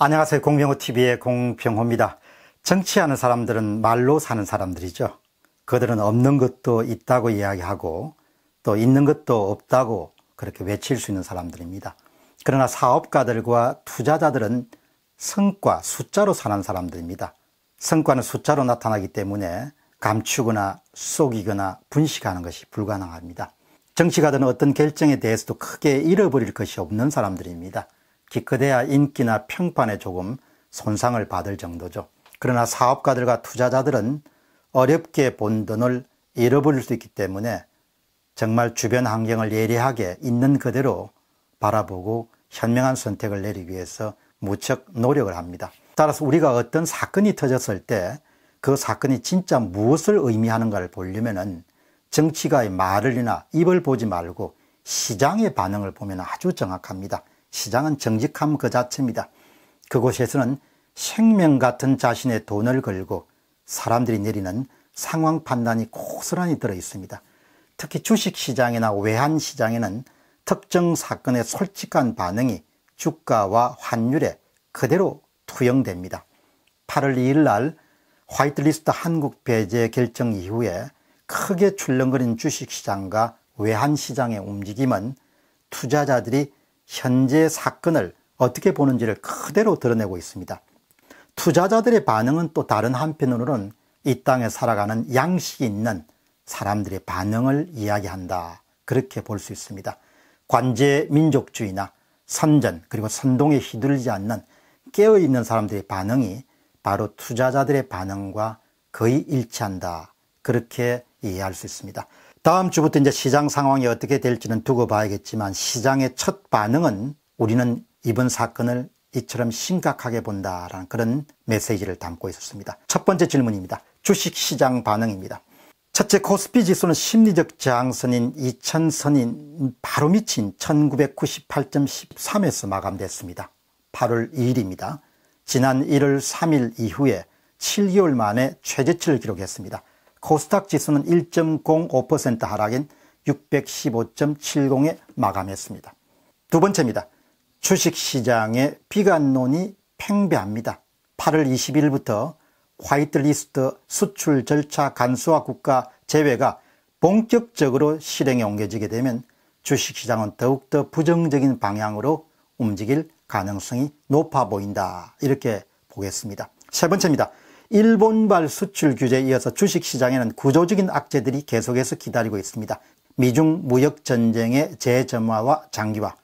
안녕하세요. 공병호TV의 공병호입니다. 정치하는 사람들은 말로 사는 사람들이죠. 그들은 없는 것도 있다고 이야기하고 또 있는 것도 없다고 그렇게 외칠 수 있는 사람들입니다. 그러나 사업가들과 투자자들은 성과, 숫자로 사는 사람들입니다. 성과는 숫자로 나타나기 때문에 감추거나 속이거나 분식하는 것이 불가능합니다. 정치가들은 어떤 결정에 대해서도 크게 잃어버릴 것이 없는 사람들입니다. 기껏해야 인기나 평판에 조금 손상을 받을 정도죠. 그러나 사업가들과 투자자들은 어렵게 본 돈을 잃어버릴 수 있기 때문에 정말 주변 환경을 예리하게 있는 그대로 바라보고 현명한 선택을 내리기 위해서 무척 노력을 합니다. 따라서 우리가 어떤 사건이 터졌을 때 그 사건이 진짜 무엇을 의미하는가를 보려면은 정치가의 말을이나 입을 보지 말고 시장의 반응을 보면 아주 정확합니다. 시장은 정직함 그 자체입니다. 그곳에서는 생명 같은 자신의 돈을 걸고 사람들이 내리는 상황 판단이 고스란히 들어 있습니다. 특히 주식시장이나 외환시장에는 특정 사건의 솔직한 반응이 주가와 환율에 그대로 투영됩니다. 8월 2일 날 화이트리스트 한국 배제 결정 이후에 크게 출렁거린 주식시장과 외환시장의 움직임은 투자자들이 현재 사건을 어떻게 보는지를 그대로 드러내고 있습니다. 투자자들의 반응은 또 다른 한편으로는 이 땅에 살아가는 양식이 있는 사람들의 반응을 이야기한다. 그렇게 볼 수 있습니다. 관제 민족주의나 선전 그리고 선동에 휘둘리지 않는 깨어있는 사람들의 반응이 바로 투자자들의 반응과 거의 일치한다. 그렇게 이해할 수 있습니다. 다음 주부터 이제 시장 상황이 어떻게 될지는 두고 봐야겠지만 시장의 첫 반응은 우리는 이번 사건을 이처럼 심각하게 본다라는 그런 메시지를 담고 있었습니다. 첫 번째 질문입니다. 주식시장 반응입니다. 첫째 코스피 지수는 심리적 저항선인 2000선인 바로 미친 1998.13에서 마감됐습니다. 8월 2일입니다. 지난 1월 3일 이후에 7개월 만에 최저치를 기록했습니다. 코스닥 지수는 1.05% 하락인 615.70에 마감했습니다. 두 번째입니다. 주식시장의 비관론이 팽배합니다. 8월 21일부터 화이트리스트 수출 절차 간소화 국가 제외가 본격적으로 실행에 옮겨지게 되면 주식시장은 더욱더 부정적인 방향으로 움직일 가능성이 높아 보인다 이렇게 보겠습니다. 세 번째입니다. 일본발 수출 규제에 이어서 주식시장에는 구조적인 악재들이 계속해서 기다리고 있습니다. 미중 무역전쟁의 재점화와 장기화,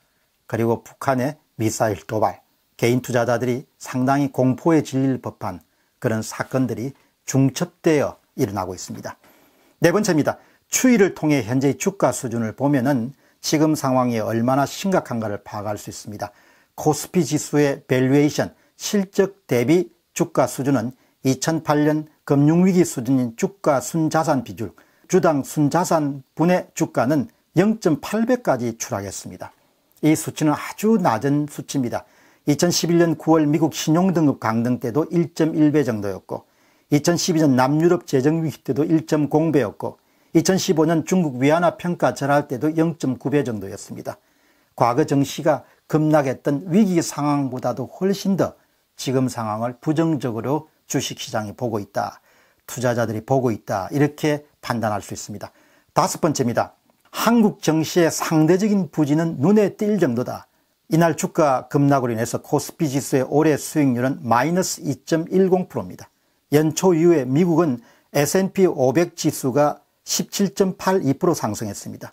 그리고 북한의 미사일 도발, 개인 투자자들이 상당히 공포에 질릴 법한 그런 사건들이 중첩되어 일어나고 있습니다. 네 번째입니다. 추이를 통해 현재의 주가 수준을 보면은 지금 상황이 얼마나 심각한가를 파악할 수 있습니다. 코스피 지수의 밸류에이션, 실적 대비 주가 수준은 2008년 금융위기 수준인 주가 순자산 비율, 주당 순자산 분의 주가는 0.8배까지 추락했습니다. 이 수치는 아주 낮은 수치입니다. 2011년 9월 미국 신용등급 강등 때도 1.1배 정도였고 2012년 남유럽 재정위기 때도 1.0배였고 2015년 중국 위안화 평가 절할 때도 0.9배 정도였습니다. 과거 정시가 급락했던 위기 상황보다도 훨씬 더 지금 상황을 부정적으로 주식시장이 보고 있다. 투자자들이 보고 있다. 이렇게 판단할 수 있습니다. 다섯 번째입니다. 한국 정시의 상대적인 부진은 눈에 띌 정도다. 이날 주가 급락으로 인해서 코스피 지수의 올해 수익률은 마이너스 2.10%입니다. 연초 이후에 미국은 S&P 500 지수가 17.82% 상승했습니다.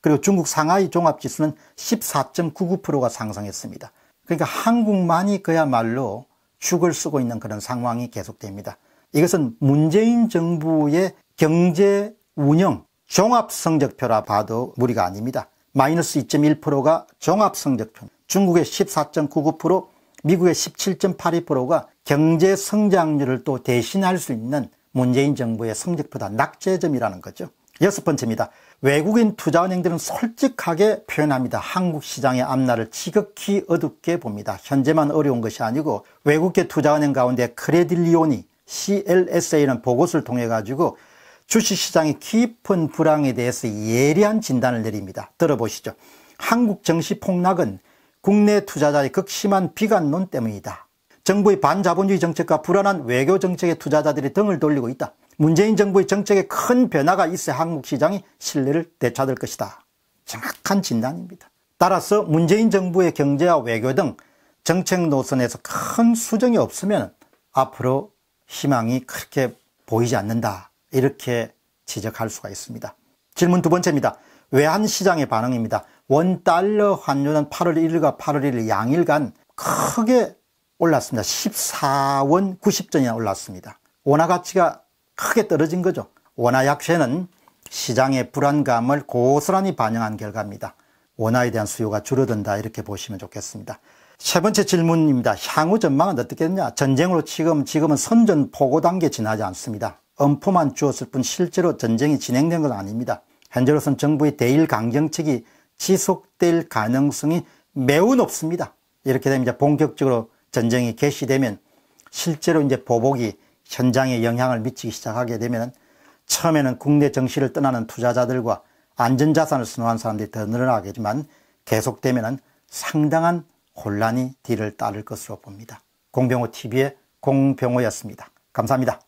그리고 중국 상하이 종합지수는 14.99%가 상승했습니다. 그러니까 한국만이 그야말로 축을 쓰고 있는 그런 상황이 계속됩니다. 이것은 문재인 정부의 경제 운영 종합 성적표라 봐도 무리가 아닙니다. 마이너스 2.1%가 종합 성적표, 중국의 14.99%, 미국의 17.82%가 경제 성장률을 또 대신할 수 있는 문재인 정부의 성적표다 낙제점이라는 거죠. 여섯 번째입니다. 외국인 투자은행들은 솔직하게 표현합니다. 한국 시장의 앞날을 지극히 어둡게 봅니다. 현재만 어려운 것이 아니고 외국계 투자은행 가운데 크레딜리온이 CLSA는 보고서를 통해 가지고 주식시장의 깊은 불황에 대해서 예리한 진단을 내립니다. 들어보시죠. 한국 정시 폭락은 국내 투자자의 극심한 비관론 때문이다. 정부의 반자본주의 정책과 불안한 외교 정책의 투자자들이 등을 돌리고 있다. 문재인 정부의 정책에 큰 변화가 있어야 한국 시장이 신뢰를 되찾을 것이다. 정확한 진단입니다. 따라서 문재인 정부의 경제와 외교 등 정책 노선에서 큰 수정이 없으면 앞으로 희망이 그렇게 보이지 않는다. 이렇게 지적할 수가 있습니다. 질문 두 번째입니다. 외환시장의 반응입니다. 원달러 환율은 8월 1일과 8월 1일 양일간 크게 올랐습니다. 14원 90전이나 올랐습니다. 원화 가치가 크게 떨어진 거죠. 원화 약세는 시장의 불안감을 고스란히 반영한 결과입니다. 원화에 대한 수요가 줄어든다 이렇게 보시면 좋겠습니다. 세 번째 질문입니다. 향후 전망은 어떻게 되냐? 전쟁으로 지금 지금은 선전 포고 단계 지나지 않습니다. 엄포만 주었을 뿐 실제로 전쟁이 진행된 건 아닙니다. 현재로선 정부의 대일 강경책이 지속될 가능성이 매우 높습니다. 이렇게 되면 이제 본격적으로 전쟁이 개시되면 실제로 이제 보복이 현장에 영향을 미치기 시작하게 되면 처음에는 국내 정시를 떠나는 투자자들과 안전자산을 선호한 사람들이 더 늘어나겠지만 계속되면 상당한 혼란이 뒤를 따를 것으로 봅니다. 공병호TV의 공병호였습니다. 감사합니다.